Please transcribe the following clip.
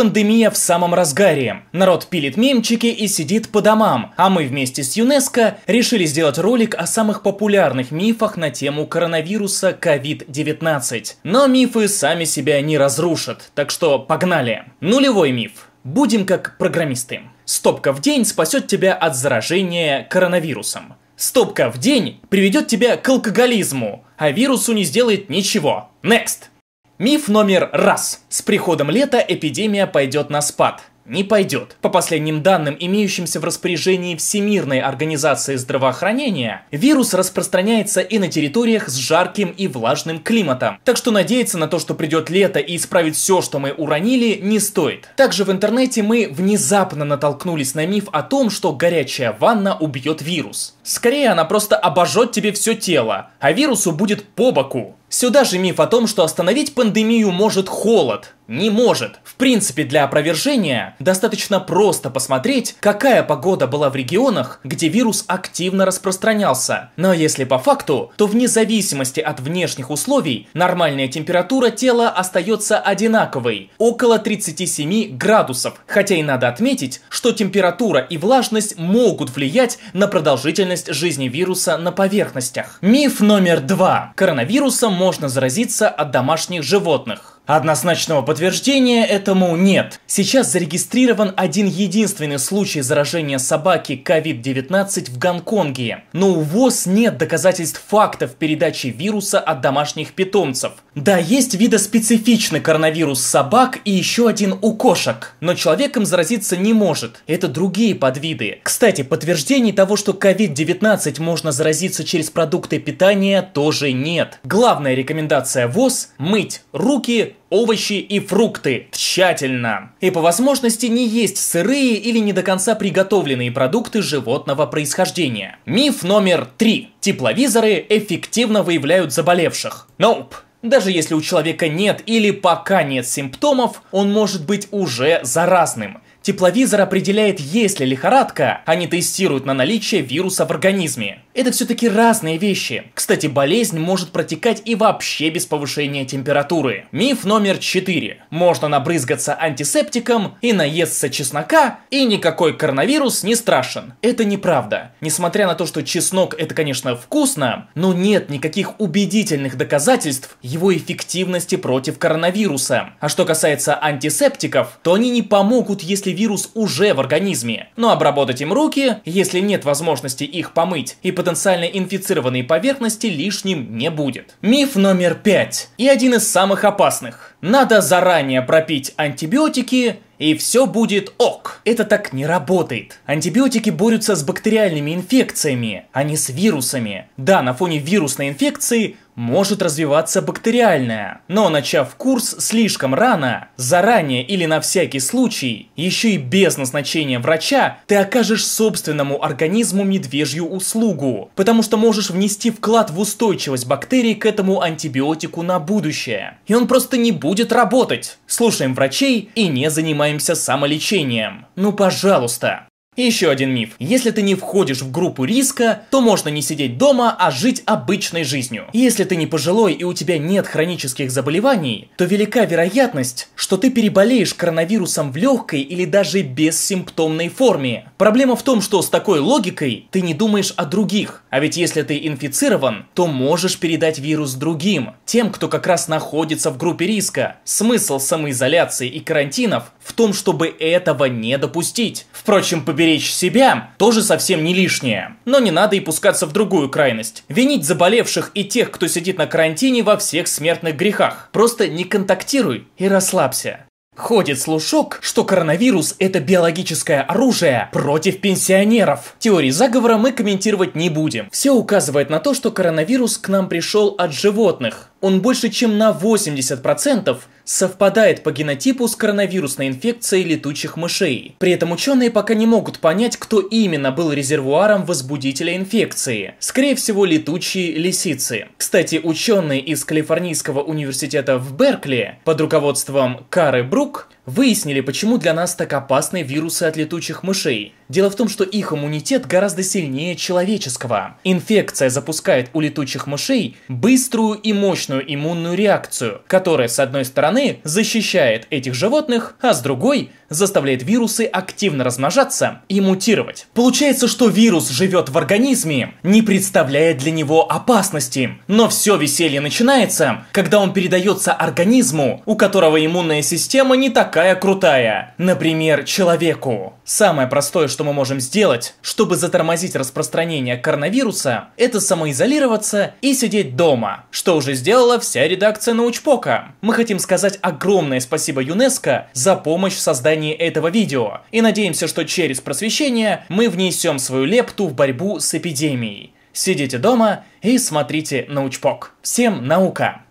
Пандемия в самом разгаре. Народ пилит мемчики и сидит по домам. А мы вместе с ЮНЕСКО решили сделать ролик о самых популярных мифах на тему коронавируса COVID-19. Но мифы сами себя не разрушат. Так что погнали. Нулевой миф. Будем как программисты. Стопка в день спасет тебя от заражения коронавирусом. Стопка в день приведет тебя к алкоголизму, а вирусу не сделает ничего. Next! Миф номер раз. С приходом лета эпидемия пойдет на спад не пойдет. По последним данным, имеющимся в распоряжении Всемирной организации здравоохранения, вирус распространяется и на территориях с жарким и влажным климатом. Так что надеяться на то, что придет лето и исправить все, что мы уронили, не стоит. Также в интернете мы внезапно натолкнулись на миф о том, что горячая ванна убьет вирус. Скорее, она просто обожжет тебе все тело, а вирусу будет по боку. Сюда же миф о том, что остановить пандемию может холод не может. В принципе, для опровержения достаточно просто посмотреть, какая погода была в регионах, где вирус активно распространялся. Но если по факту, то вне зависимости от внешних условий, нормальная температура тела остается одинаковой – около 37 градусов. Хотя и надо отметить, что температура и влажность могут влиять на продолжительность жизни вируса на поверхностях. Миф номер два. Коронавирусом можно заразиться от домашних животных. Однозначного подтверждения этому нет. Сейчас зарегистрирован один единственный случай заражения собаки COVID-19 в Гонконге. Но у ВОЗ нет доказательств фактов передачи вируса от домашних питомцев. Да, есть видоспецифичный коронавирус собак и еще один у кошек, но человеком заразиться не может. Это другие подвиды. Кстати, подтверждений того, что COVID-19 можно заразиться через продукты питания, тоже нет. Главная рекомендация ВОЗ – мыть руки, овощи и фрукты тщательно. И по возможности не есть сырые или не до конца приготовленные продукты животного происхождения. Миф номер три. Тепловизоры эффективно выявляют заболевших. Nope. Даже если у человека нет или пока нет симптомов, он может быть уже заразным. Тепловизор определяет, есть ли лихорадка, а не тестирует на наличие вируса в организме. Это все-таки разные вещи. Кстати, болезнь может протекать и вообще без повышения температуры. Миф номер 4. Можно набрызгаться антисептиком и наесться чеснока, и никакой коронавирус не страшен. Это неправда. Несмотря на то, что чеснок это, конечно, вкусно, но нет никаких убедительных доказательств его эффективности против коронавируса. А что касается антисептиков, то они не помогут, если если вирус уже в организме. Но обработать им руки, если нет возможности их помыть, и потенциально инфицированные поверхности лишним не будет. Миф номер пять. И один из самых опасных. Надо заранее пропить антибиотики и все будет ок. Это так не работает. Антибиотики борются с бактериальными инфекциями, а не с вирусами. Да, на фоне вирусной инфекции может развиваться бактериальная. Но начав курс слишком рано, заранее или на всякий случай, еще и без назначения врача, ты окажешь собственному организму медвежью услугу, потому что можешь внести вклад в устойчивость бактерий к этому антибиотику на будущее. И он просто не будет работать. Слушаем врачей и не занимаемся самолечением. Ну пожалуйста. И еще один миф. Если ты не входишь в группу риска, то можно не сидеть дома, а жить обычной жизнью. если ты не пожилой и у тебя нет хронических заболеваний, то велика вероятность, что ты переболеешь коронавирусом в легкой или даже бессимптомной форме. Проблема в том, что с такой логикой ты не думаешь о других. А ведь если ты инфицирован, то можешь передать вирус другим, тем, кто как раз находится в группе риска. Смысл самоизоляции и карантинов в том, чтобы этого не допустить. Впрочем, победитель Беречь себя, тоже совсем не лишнее. Но не надо и пускаться в другую крайность. Винить заболевших и тех, кто сидит на карантине во всех смертных грехах. Просто не контактируй и расслабься. Ходит слушок, что коронавирус – это биологическое оружие против пенсионеров. Теории заговора мы комментировать не будем. Все указывает на то, что коронавирус к нам пришел от животных он больше чем на 80% совпадает по генотипу с коронавирусной инфекцией летучих мышей. При этом ученые пока не могут понять, кто именно был резервуаром возбудителя инфекции. Скорее всего, летучие лисицы. Кстати, ученые из Калифорнийского университета в Беркли под руководством Кары Брук Выяснили, почему для нас так опасны вирусы от летучих мышей. Дело в том, что их иммунитет гораздо сильнее человеческого. Инфекция запускает у летучих мышей быструю и мощную иммунную реакцию, которая, с одной стороны, защищает этих животных, а с другой – заставляет вирусы активно размножаться и мутировать. Получается, что вирус живет в организме, не представляя для него опасности. Но все веселье начинается, когда он передается организму, у которого иммунная система не так такая крутая, например, человеку. Самое простое, что мы можем сделать, чтобы затормозить распространение коронавируса, это самоизолироваться и сидеть дома, что уже сделала вся редакция Научпока. Мы хотим сказать огромное спасибо ЮНЕСКО за помощь в создании этого видео и надеемся, что через просвещение мы внесем свою лепту в борьбу с эпидемией. Сидите дома и смотрите Научпок. Всем наука!